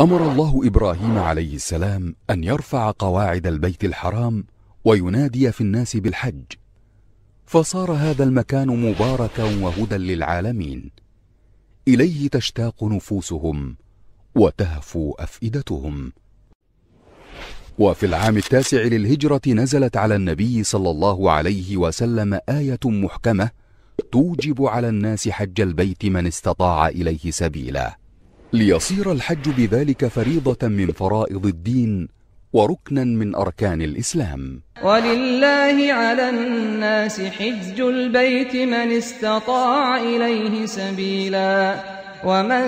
امر الله ابراهيم عليه السلام ان يرفع قواعد البيت الحرام وينادي في الناس بالحج فصار هذا المكان مباركا وهدى للعالمين اليه تشتاق نفوسهم وتهفو افئدتهم وفي العام التاسع للهجرة نزلت على النبي صلى الله عليه وسلم آية محكمة توجب على الناس حج البيت من استطاع إليه سبيلا ليصير الحج بذلك فريضة من فرائض الدين وركنا من أركان الإسلام ولله على الناس حج البيت من استطاع إليه سبيلا ومن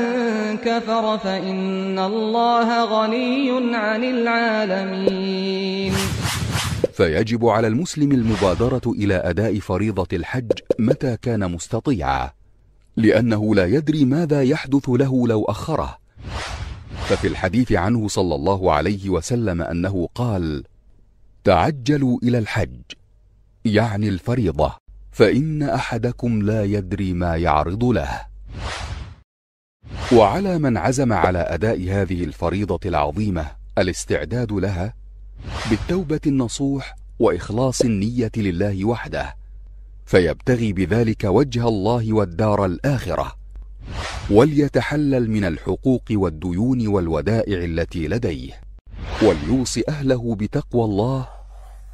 كفر فإن الله غني عن العالمين فيجب على المسلم المبادرة إلى أداء فريضة الحج متى كان مستطيعا لأنه لا يدري ماذا يحدث له لو أخره ففي الحديث عنه صلى الله عليه وسلم أنه قال تعجلوا إلى الحج يعني الفريضة فإن أحدكم لا يدري ما يعرض له وعلى من عزم على أداء هذه الفريضة العظيمة الاستعداد لها بالتوبة النصوح وإخلاص النية لله وحده فيبتغي بذلك وجه الله والدار الاخره وليتحلل من الحقوق والديون والودائع التي لديه وليوصي اهله بتقوى الله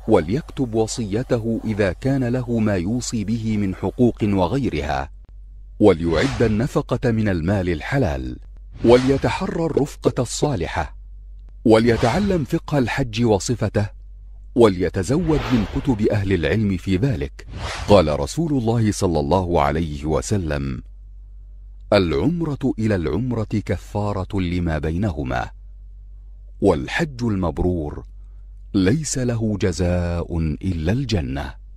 وليكتب وصيته اذا كان له ما يوصي به من حقوق وغيرها وليعد النفقه من المال الحلال وليتحرى الرفقه الصالحه وليتعلم فقه الحج وصفته وليتزود من كتب أهل العلم في ذلك قال رسول الله صلى الله عليه وسلم العمرة إلى العمرة كفارة لما بينهما والحج المبرور ليس له جزاء إلا الجنة